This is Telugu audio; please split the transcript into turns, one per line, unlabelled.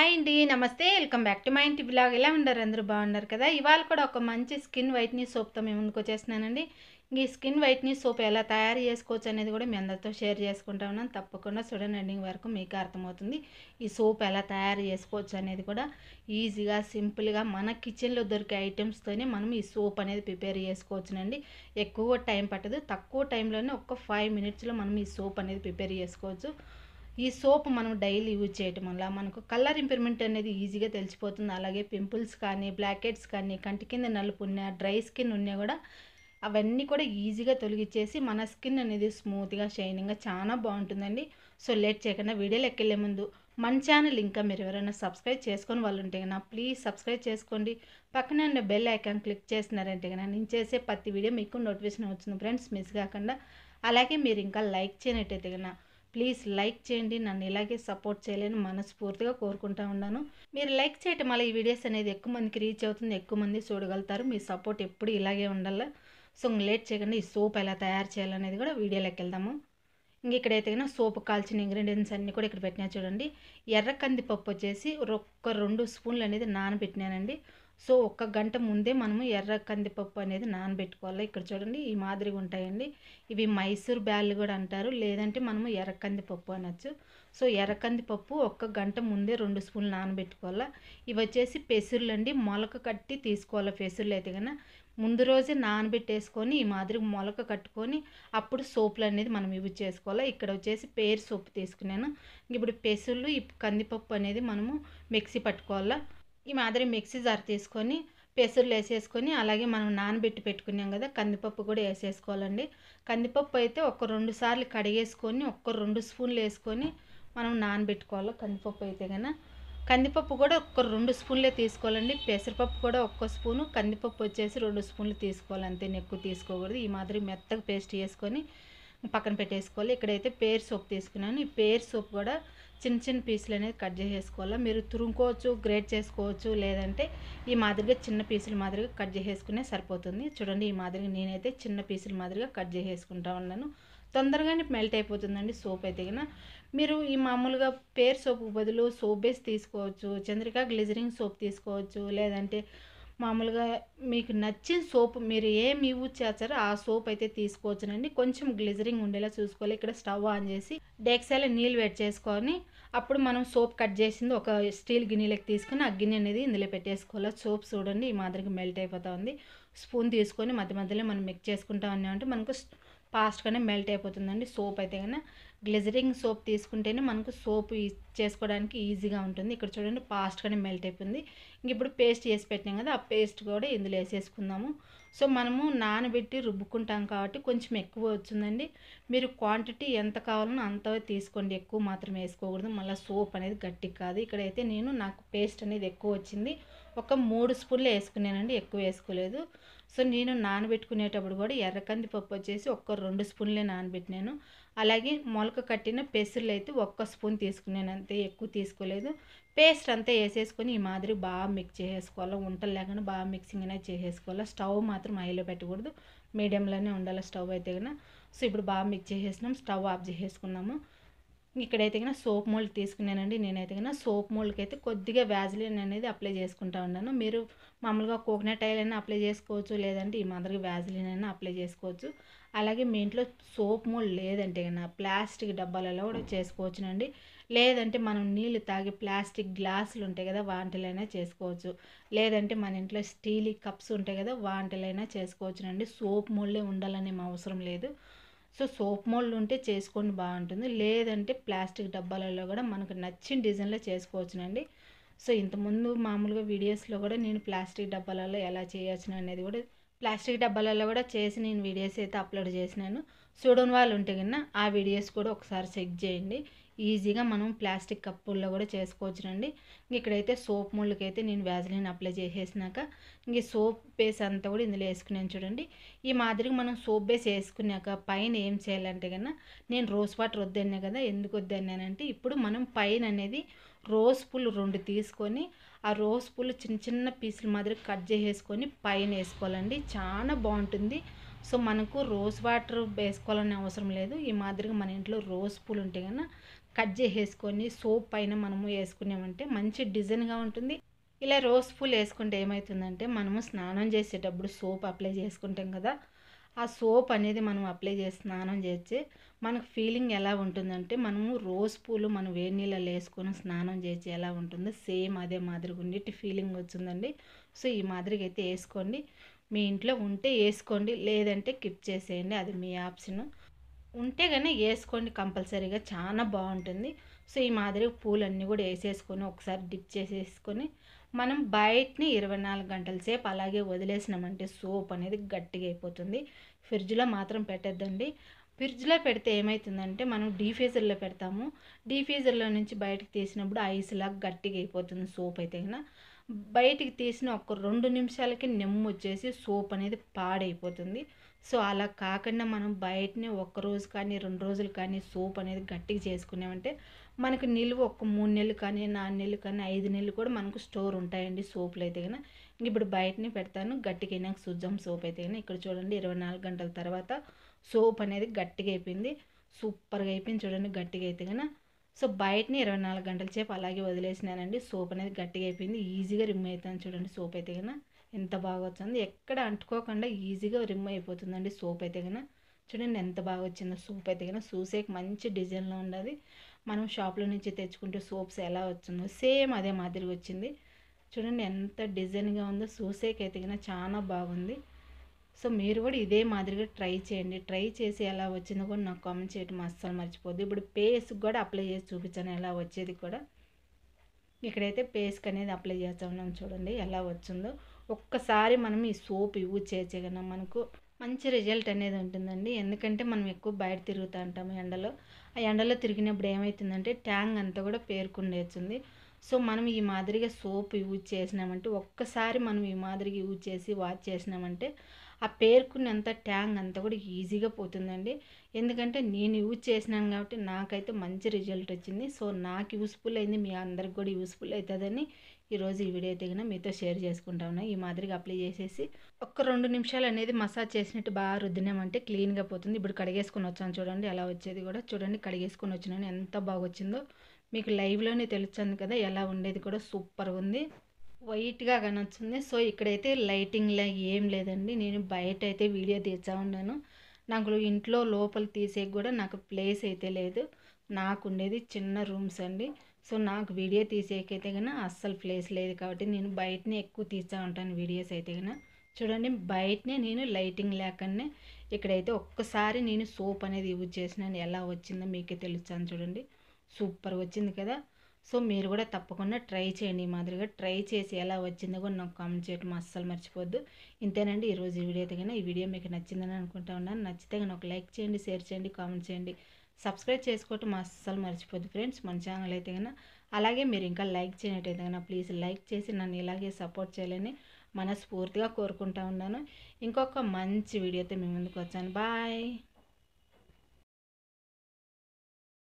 హాయ్ అండి నమస్తే వెల్కమ్ బ్యాక్ టు మా ఇంటి బ్లాగ్ ఎలా ఉన్నారు అందరూ బాగున్నారు కదా ఇవాళ కూడా ఒక మంచి స్కిన్ వైట్ని సోప్తో మేము ముందుకొచ్చేస్తున్నానండి ఈ స్కిన్ వైట్ని సోప్ ఎలా తయారు చేసుకోవచ్చు అనేది కూడా మీ అందరితో షేర్ చేసుకుంటా ఉన్నాను తప్పకుండా చూడండి ఎండింగ్ వరకు మీకు అర్థమవుతుంది ఈ సోప్ ఎలా తయారు చేసుకోవచ్చు అనేది కూడా ఈజీగా సింపుల్గా మన కిచెన్లో దొరికే ఐటమ్స్తోనే మనం ఈ సోప్ అనేది ప్రిపేర్ చేసుకోవచ్చునండి ఎక్కువ టైం పట్టదు తక్కువ టైంలోనే ఒక ఫైవ్ మినిట్స్లో మనం ఈ సోప్ అనేది ప్రిపేర్ చేసుకోవచ్చు ఈ సోప్ మనం డైలీ యూజ్ చేయటం వల్ల మనకు కలర్ ఇంప్రూవ్మెంట్ అనేది ఈజీగా తెలిసిపోతుంది అలాగే పింపుల్స్ కానీ బ్లాకెట్స్ కానీ కంటి కింద నలుపు ఉన్నా డ్రై స్కిన్ ఉన్నా కూడా అవన్నీ కూడా ఈజీగా తొలగించేసి మన స్కిన్ అనేది స్మూత్గా షైనింగ్గా చాలా బాగుంటుందండి సో లేట్ చేయకుండా వీడియోలు లెక్కెళ్ళే ముందు మన ఛానల్ ఇంకా మీరు ఎవరైనా సబ్స్క్రైబ్ చేసుకొని వాళ్ళు ఉంటే కన్నా ప్లీజ్ సబ్స్క్రైబ్ చేసుకోండి పక్కన ఉన్న బెల్ ఐకాన్ క్లిక్ చేస్తున్నారంటే కన్నా నేను చేసే ప్రతి వీడియో మీకు నోటిఫికేషన్ వచ్చింది ఫ్రెండ్స్ మిస్ కాకుండా అలాగే మీరు ఇంకా లైక్ చేయనట్టయితే కన్నా ప్లీజ్ లైక్ చేయండి నన్ను ఇలాగే సపోర్ట్ చేయాలని మనస్ఫూర్తిగా కోరుకుంటా ఉన్నాను మీరు లైక్ చేయటం వల్ల ఈ వీడియోస్ అనేది ఎక్కువ మందికి రీచ్ అవుతుంది ఎక్కువ మంది చూడగలుగుతారు మీ సపోర్ట్ ఎప్పుడు ఇలాగే ఉండాలి సో లేట్ చేయకుండా ఈ సోప్ ఎలా తయారు చేయాలనేది కూడా వీడియోలోకి వెళ్దాము ఇంక ఇక్కడైతే కన్నా సోప్ కాల్చిన ఇంగ్రీడియంట్స్ అన్నీ కూడా ఇక్కడ పెట్టినా చూడండి ఎర్ర కందిపప్పు వచ్చేసి ఒక్క రెండు స్పూన్లు అనేది నానబెట్టినానండి సో ఒక్క గంట ముందే మనము ఎర్ర కందిపప్పు అనేది నానబెట్టుకోవాలి ఇక్కడ చూడండి ఈ మాదిరిగా ఉంటాయండి ఇవి మైసూర్ బ్యాళ్ళు కూడా అంటారు లేదంటే మనము ఎర్ర కందిపప్పు అనొచ్చు సో ఎర్ర కందిపప్పు ఒక్క గంట ముందే రెండు స్పూన్లు నానబెట్టుకోవాలా ఇవి వచ్చేసి పెసుర్లు అండి మొలక కట్టి తీసుకోవాలి పెసుర్లు అయితే కన్నా ముందు రోజే నానబెట్టేసుకొని ఈ మాదిరి మొలక కట్టుకొని అప్పుడు సోపులు అనేది మనం యూజ్ చేసుకోవాలి ఇక్కడ వచ్చేసి పేరు సోపు తీసుకున్నాను ఇప్పుడు పెసులు ఈ కందిపప్పు అనేది మనము మిక్సీ పట్టుకోవాలా ఈ మాదిరి మిక్సీ జార్ తీసుకొని పెసర్లు వేసేసుకొని అలాగే మనం నానబెట్టి పెట్టుకున్నాం కదా కందిపప్పు కూడా వేసేసుకోవాలండి కందిపప్పు అయితే ఒక రెండు సార్లు కడిగేసుకొని ఒక్క రెండు స్పూన్లు వేసుకొని మనం నానబెట్టుకోవాలి కందిపప్పు అయితే కన్నా కందిపప్పు కూడా ఒక్క రెండు స్పూన్లే తీసుకోవాలండి పెసరపప్పు కూడా ఒక్క స్పూను కందిపప్పు వచ్చేసి రెండు స్పూన్లు తీసుకోవాలి అంతే ఎక్కువ తీసుకోకూడదు ఈ మాదిరి మెత్తగా పేస్ట్ చేసుకొని పక్కన పెట్టేసుకోవాలి ఇక్కడైతే పేర్ సోప్ తీసుకున్నాను ఈ పేర్ సోప్ కూడా చిన్న చిన్న పీసులు అనేది కట్ చేసేసుకోవాలి మీరు తురుముకోవచ్చు గ్రేట్ చేసుకోవచ్చు లేదంటే ఈ మాదిరిగా చిన్న పీసుల మాదిరిగా కట్ చేసేసుకునే సరిపోతుంది చూడండి ఈ మాదిరిగా నేనైతే చిన్న పీసుల మాదిరిగా కట్ చేసేసుకుంటా ఉన్నాను తొందరగానే మెల్ట్ అయిపోతుందండి సోప్ అయితే కన్నా మీరు ఈ మామూలుగా పేర్ సోపు బదులు సోప్ బేస్ తీసుకోవచ్చు చంద్రిక గ్లిజరింగ్ సోప్ తీసుకోవచ్చు లేదంటే మామూలుగా మీకు నచ్చిన సోప్ మీరు ఏం యూజ్ చేస్తారో ఆ సోప్ అయితే తీసుకోవచ్చునండి కొంచెం గ్లిజరింగ్ ఉండేలా చూసుకోవాలి ఇక్కడ స్టవ్ ఆన్ చేసి డేక్సాలో నీళ్ళు వేడి చేసుకొని అప్పుడు మనం సోప్ కట్ చేసింది ఒక స్టీల్ గిన్నెలోకి తీసుకుని ఆ గిన్నె అనేది ఇందులో పెట్టేసుకోవాలి సోప్ చూడండి ఈ మాదిరిగా మెల్ట్ అయిపోతూ ఉంది స్పూన్ తీసుకొని మధ్య మధ్యలో మనం మిక్స్ చేసుకుంటా ఉన్నామంటే మనకు ఫాస్ట్గానే మెల్ట్ అయిపోతుందండి సోప్ అయితే కానీ గ్లిజరింగ్ సోప్ తీసుకుంటేనే మనకు సోప్ చేసుకోవడానికి ఈజీగా ఉంటుంది ఇక్కడ చూడండి ఫాస్ట్గానే మెల్ట్ అయిపోయింది ఇంక ఇప్పుడు పేస్ట్ చేసి పెట్టినాం కదా ఆ పేస్ట్ కూడా ఇందులో వేసేసుకుందాము సో మనము నానబెట్టి రుబ్బుకుంటాం కాబట్టి కొంచెం ఎక్కువ వచ్చిందండి మీరు క్వాంటిటీ ఎంత కావాలనో అంత తీసుకోండి ఎక్కువ మాత్రం వేసుకోకూడదు మళ్ళీ సోప్ అనేది గట్టి కాదు ఇక్కడైతే నేను నాకు పేస్ట్ అనేది ఎక్కువ వచ్చింది ఒక మూడు స్పూన్లు వేసుకున్నానండి ఎక్కువ వేసుకోలేదు సో నేను నానబెట్టుకునేటప్పుడు కూడా ఎర్ర పప్పు వచ్చేసి ఒక్క రెండు స్పూన్లే నానబెట్టినాను అలాగే మొలక కట్టిన పెసర్లు అయితే ఒక్క స్పూన్ తీసుకున్నాను అంతే ఎక్కువ తీసుకోలేదు పేస్ట్ అంతా వేసేసుకొని ఈ మాదిరి బాగా మిక్స్ చేసేసుకోవాలి వంటలు లేకుండా బాగా మిక్సింగ్ అయినా చేసేసుకోవాలి స్టవ్ మాత్రం ఐలో పెట్టకూడదు మీడియంలోనే ఉండాలి స్టవ్ అయితే కానీ సో ఇప్పుడు బాగా మిక్స్ చేసేసినాం స్టవ్ ఆఫ్ చేసేసుకున్నాము ఇక్కడైతే కన్నా సోప్ మోల్డ్ తీసుకున్నానండి నేనైతే కన్నా సోప్ మోల్డ్కి అయితే కొద్దిగా వ్యాజ్లిన్ అనేది అప్లై చేసుకుంటా ఉన్నాను మీరు మామూలుగా కోకోనట్ ఆయిల్ అయినా అప్లై చేసుకోవచ్చు లేదంటే ఈ మాదిరిగా వ్యాజ్లిన్ అయినా అప్లై చేసుకోవచ్చు అలాగే మీ ఇంట్లో సోప్ మోల్డ్ లేదంటే కన్నా ప్లాస్టిక్ డబ్బాలలో కూడా చేసుకోవచ్చునండి లేదంటే మనం నీళ్ళు తాగి ప్లాస్టిక్ గ్లాసులు ఉంటాయి కదా వాంటిలైనా చేసుకోవచ్చు లేదంటే మన ఇంట్లో స్టీల్ కప్స్ ఉంటాయి కదా వాంటిలైనా చేసుకోవచ్చునండి సోప్ మోల్డే ఉండాలనేం అవసరం లేదు సో సోప్ మోల్డ్ ఉంటే చేసుకోండి బాగుంటుంది లేదంటే ప్లాస్టిక్ డబ్బాలలో కూడా మనకు నచ్చిన డిజైన్లో చేసుకోవచ్చునండి సో ఇంతకుముందు మామూలుగా వీడియోస్లో కూడా నేను ప్లాస్టిక్ డబ్బాలలో ఎలా చేయొచ్చు అనేది కూడా ప్లాస్టిక్ డబ్బాలలో కూడా చేసి నేను వీడియోస్ అయితే అప్లోడ్ చేసినాను చూడని వాళ్ళు ఉంటే కన్నా ఆ వీడియోస్ కూడా ఒకసారి చెక్ చేయండి ఈజీగా మనం ప్లాస్టిక్ కప్పుల్లో కూడా చేసుకోవచ్చునండి ఇక్కడైతే సోప్ ముళ్ళకి అయితే నేను వ్యాజ్లిన్ అప్లై చేసేసినాక ఇంక సోప్ బేస్ అంతా కూడా ఇందులో వేసుకున్నాను చూడండి ఈ మాదిరిగా మనం సోప్ బేస్ వేసుకున్నాక పైన ఏం చేయాలంటే కన్నా నేను రోజ్ వాటర్ వద్దన్నా కదా ఎందుకు వద్దన్నానంటే ఇప్పుడు మనం పైన అనేది రోజ్ పూలు రెండు తీసుకొని ఆ రోజ్ పూలు చిన్న చిన్న పీసుల మాదిరి కట్ చేసేసుకొని పైన వేసుకోవాలండి చాలా బాగుంటుంది సో మనకు రోజ్ వాటర్ వేసుకోవాలనే అవసరం లేదు ఈ మాదిరిగా మన ఇంట్లో రోజ్ పూలు ఉంటాయి కదా కట్ చేసేసుకొని సోప్ పైన మనము వేసుకున్నామంటే మంచి డిజైన్గా ఉంటుంది ఇలా రోజ్ పూలు వేసుకుంటే ఏమవుతుందంటే మనము స్నానం చేసేటప్పుడు సోప్ అప్లై చేసుకుంటాం కదా ఆ సోప్ అనేది మనం అప్లై చేసి స్నానం చేసి మనకు ఫీలింగ్ ఎలా ఉంటుందంటే మనము రోజ్ పూలు మనం వేడి నీళ్ళలో వేసుకొని స్నానం చేసి ఎలా ఉంటుందో సేమ్ అదే మాదిరిగా ఉండేటి ఫీలింగ్ వచ్చిందండి సో ఈ మాదిరిగా అయితే వేసుకోండి మీ ఇంట్లో ఉంటే వేసుకోండి లేదంటే కిప్ చేసేయండి అది మీ ఆప్షన్ ఉంటే కానీ వేసుకోండి కంపల్సరీగా చాలా బాగుంటుంది సో ఈ మాదిరి పూలన్నీ కూడా వేసేసుకొని ఒకసారి డిప్ చేసేసుకొని మనం బయటని ఇరవై నాలుగు గంటల సేపు అలాగే వదిలేసినామంటే సోప్ అనేది గట్టిగా అయిపోతుంది ఫ్రిడ్జ్లో మాత్రం పెట్టద్దండి ఫ్రిడ్జ్లో పెడితే ఏమవుతుందంటే మనం డీఫ్రీజర్లో పెడతాము డీఫ్రీజర్లో నుంచి బయటకు తీసినప్పుడు ఐస్లా గట్టిగా అయిపోతుంది సోప్ అయితే కన్నా బయటికి తీసిన ఒక రెండు నిమిషాలకి నెమ్ము వచ్చేసి సోప్ అనేది పాడైపోతుంది సో అలా కాకుండా మనం బయటనే రోజు కానీ రెండు రోజులు కానీ సోప్ అనేది గట్టిగా చేసుకున్నామంటే మనకు నిల్వ ఒక్క మూడు నెలలు కానీ నాలుగు నెలలు కానీ ఐదు నెలలు కూడా మనకు స్టోర్ ఉంటాయండి సోపులు అయితే కన్నా ఇప్పుడు బయటనే పెడతాను గట్టిగా అయినా శుద్ధం సోప్ అయితే కానీ ఇక్కడ చూడండి ఇరవై నాలుగు గంటల తర్వాత సోప్ అనేది గట్టిగా అయిపోయింది సూపర్గా అయిపోయింది చూడండి గట్టిగా అయితే కన్నా సో బయటని ఇరవై నాలుగు గంటల సేపు అలాగే వదిలేసినానండి సోప్ అనేది గట్టిగా అయిపోయింది ఈజీగా రిమూవ్ అవుతాను చూడండి సోప్ అయితే కన్నా ఎంత బాగా వచ్చింది ఎక్కడ అంటుకోకుండా ఈజీగా రిమ్ అయిపోతుందండి సోప్ అయితే కన్నా చూడండి ఎంత బాగా వచ్చిందో సోప్ అయితే కన్నా చూసే మంచి డిజైన్లో ఉండాలి మనం షాప్లో నుంచి తెచ్చుకుంటే సోప్స్ ఎలా వచ్చిందో సేమ్ అదే మాదిరి వచ్చింది చూడండి ఎంత డిజైన్గా ఉందో చూసేకి అయితే కనుక చాలా బాగుంది సో మీరు కూడా ఇదే మాదిరిగా ట్రై చేయండి ట్రై చేసి ఎలా వచ్చిందో కూడా నాకు కామెంట్ చేయటం అస్సలు మర్చిపోద్ది ఇప్పుడు పేస్కి కూడా అప్లై చేసి చూపించాను ఎలా వచ్చేది కూడా ఇక్కడైతే పేస్క్ అనేది అప్లై చేస్తా ఉన్నాం చూడండి ఎలా వచ్చిందో ఒక్కసారి మనం ఈ సోప్ యూజ్ చేయగలం మనకు మంచి రిజల్ట్ అనేది ఉంటుందండి ఎందుకంటే మనం ఎక్కువ బయట తిరుగుతూ ఉంటాం ఎండలో ఆ ఎండలో తిరిగినప్పుడు ఏమవుతుందంటే ట్యాంగ్ అంతా కూడా పేర్కొండేస్తుంది సో మనం ఈ మాదిరిగా సోప్ యూజ్ చేసినామంటే ఒక్కసారి మనం ఈ మాదిరిగా యూజ్ చేసి వాష్ చేసినామంటే ఆ పేర్కొన్నంత ట్యాంగ్ అంతా కూడా ఈజీగా పోతుందండి ఎందుకంటే నేను యూజ్ చేసినాను కాబట్టి నాకైతే మంచి రిజల్ట్ వచ్చింది సో నాకు యూస్ఫుల్ అయింది మీ అందరికి కూడా యూస్ఫుల్ అవుతుందని ఈరోజు ఈ వీడియో దిగిన మీతో షేర్ చేసుకుంటా ఉన్నాయి ఈ మాదిరిగా అప్లై చేసేసి ఒక్క రెండు నిమిషాలు అనేది మసాజ్ చేసినట్టు బాగా రుద్దినామంటే క్లీన్గా పోతుంది ఇప్పుడు కడిగేసుకొని వచ్చాను చూడండి ఎలా వచ్చేది కూడా చూడండి కడిగేసుకొని వచ్చినాను ఎంత బాగా వచ్చిందో మీకు లైవ్లోనే తెలుస్తుంది కదా ఎలా ఉండేది కూడా సూపర్ ఉంది వైట్గా కనొచ్చింది సో ఇక్కడైతే లైటింగ్ లా ఏం లేదండి నేను బయట అయితే వీడియో తీసా ఉన్నాను నాకు ఇంట్లో లోపల తీసే కూడా నాకు ప్లేస్ అయితే లేదు నాకు ఉండేది చిన్న రూమ్స్ అండి సో నాకు వీడియో తీసేకైతే కన్నా అస్సలు ప్లేస్ లేదు కాబట్టి నేను బయటనే ఎక్కువ తీస్తూ ఉంటాను వీడియోస్ అయితే కన్నా చూడండి బయటనే నేను లైటింగ్ లేకనే ఇక్కడైతే ఒక్కసారి నేను సోప్ అనేది యూజ్ చేసినాను ఎలా వచ్చిందో మీకే తెలుస్తాను చూడండి సూపర్ వచ్చింది కదా సో మీరు కూడా తప్పకుండా ట్రై చేయండి ఈ మాదిరిగా ట్రై చేసి ఎలా వచ్చిందో కూడా నాకు కామెంట్ చేయటం అస్సలు మర్చిపోద్దు ఇంతేనండి ఈరోజు ఈ వీడియో తగిన ఈ వీడియో మీకు నచ్చిందని అనుకుంటా ఉన్నాను నచ్చితే ఒక లైక్ చేయండి షేర్ చేయండి కామెంట్ చేయండి సబ్స్క్రైబ్ చేసుకోవటం అస్సలు మర్చిపోద్దు ఫ్రెండ్స్ మన ఛానల్ అయితే కన్నా అలాగే మీరు ఇంకా లైక్ చేయనట్టయితే కన్నా ప్లీజ్ లైక్ చేసి నన్ను ఇలాగే సపోర్ట్ చేయాలని మనస్ఫూర్తిగా కోరుకుంటా ఉన్నాను ఇంకొక మంచి వీడియోతో మీ ముందుకు వచ్చాను బాయ్